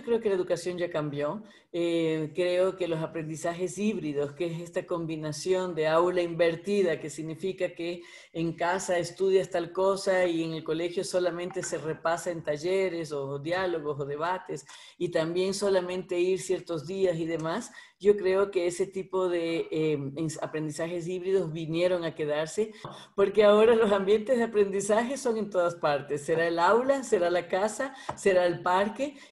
yo creo que la educación ya cambió. Eh, creo que los aprendizajes híbridos, que es esta combinación de aula invertida, que significa que en casa estudias tal cosa y en el colegio solamente se repasa en talleres o diálogos o debates, y también solamente ir ciertos días y demás, yo creo que ese tipo de eh, aprendizajes híbridos vinieron a quedarse, porque ahora los ambientes de aprendizaje son en todas partes. Será el aula, será la casa, será el parque,